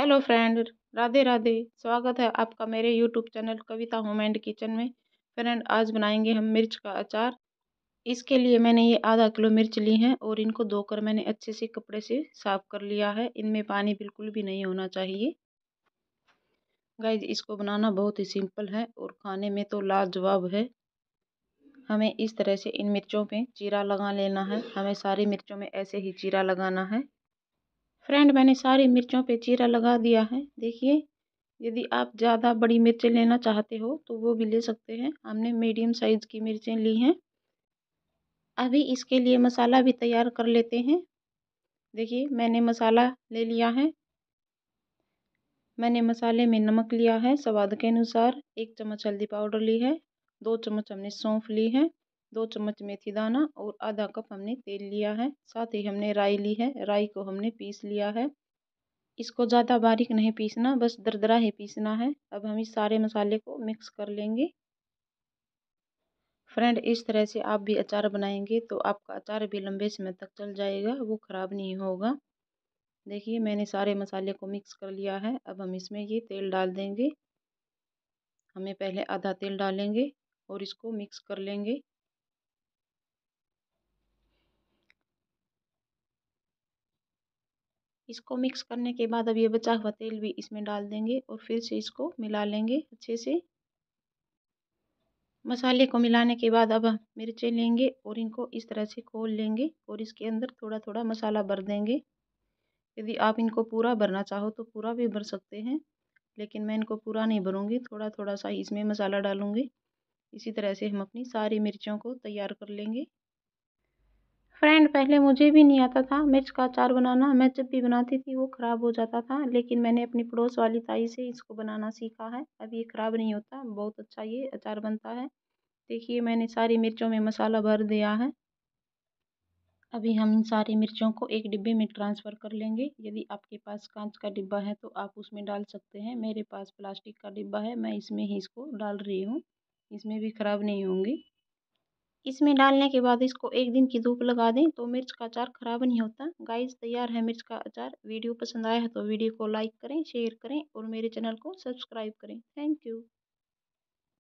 hello friend Radhe Radhe स्वागत है आपका मेरे YouTube channel Kavita home and kitchen में फ्रेंड आज बनाएंगे हम मिर्च का अचार इसके लिए मैंने ये आधा किलो मिर्च ली है और इनको धोकर मैंने अच्छे से कपड़े से साफ कर लिया है इनमें पानी बिल्कुल भी नहीं होना चाहिए गाइज इसको बनाना बहुत ही सिंपल है और खाने में तो लाजवाब है हमें इस तरह से इन मिर्चों पे चीरा लगा लेना है हमें सारी मिर्चों में ऐसे ही चीरा लगाना है फ्रेंड मैंने सारी मिर्चों पे चीरा लगा दिया है देखिए यदि आप ज़्यादा बड़ी मिर्चें लेना चाहते हो तो वो भी ले सकते हैं हमने मीडियम साइज़ की मिर्चें ली हैं अभी इसके लिए मसाला भी तैयार कर लेते हैं देखिए मैंने मसाला ले लिया है मैंने मसाले में नमक लिया है स्वाद के अनुसार एक चम्मच हल्दी पाउडर ली है दो चम्मच हमने सौंफ ली है दो चम्मच मेथी दाना और आधा कप हमने तेल लिया है साथ ही हमने राई ली है राई को हमने पीस लिया है इसको ज़्यादा बारीक नहीं पीसना बस दरदरा ही पीसना है अब हम इस सारे मसाले को मिक्स कर लेंगे फ्रेंड इस तरह से आप भी अचार बनाएंगे तो आपका अचार भी लंबे समय तक चल जाएगा वो ख़राब नहीं होगा देखिए मैंने सारे मसाले को मिक्स कर लिया है अब हम इसमें ये तेल डाल देंगे हमें पहले आधा तेल डालेंगे और इसको मिक्स कर लेंगे इसको मिक्स करने के बाद अब ये बचा हुआ तेल भी इसमें डाल देंगे और फिर से इसको मिला लेंगे अच्छे से मसाले को मिलाने के बाद अब मिर्चें लेंगे और इनको इस तरह से खोल लेंगे और इसके अंदर थोड़ा थोड़ा मसाला भर देंगे यदि आप इनको पूरा भरना चाहो तो पूरा भी भर सकते हैं लेकिन मैं इनको पूरा नहीं भरूँगी थोड़ा थोड़ा सा इसमें मसाला डालूँगी इसी तरह से हम अपनी सारी मिर्चों को तैयार कर लेंगे फ्रेंड पहले मुझे भी नहीं आता था मिर्च का अचार बनाना मैं जब भी बनाती थी वो ख़राब हो जाता था लेकिन मैंने अपनी पड़ोस वाली ताई से इसको बनाना सीखा है अब ये ख़राब नहीं होता बहुत अच्छा ये अचार बनता है देखिए मैंने सारी मिर्चों में मसाला भर दिया है अभी हम इन सारी मिर्चों को एक डिब्बे में ट्रांसफ़र कर लेंगे यदि आपके पास कांच का डिब्बा है तो आप उसमें डाल सकते हैं मेरे पास प्लास्टिक का डिब्बा है मैं इसमें ही इसको डाल रही हूँ इसमें भी ख़राब नहीं होंगी इसमें डालने के बाद इसको एक दिन की धूप लगा दें तो मिर्च का अचार ख़राब नहीं होता गाइस तैयार है मिर्च का अचार वीडियो पसंद आया है तो वीडियो को लाइक करें शेयर करें और मेरे चैनल को सब्सक्राइब करें थैंक यू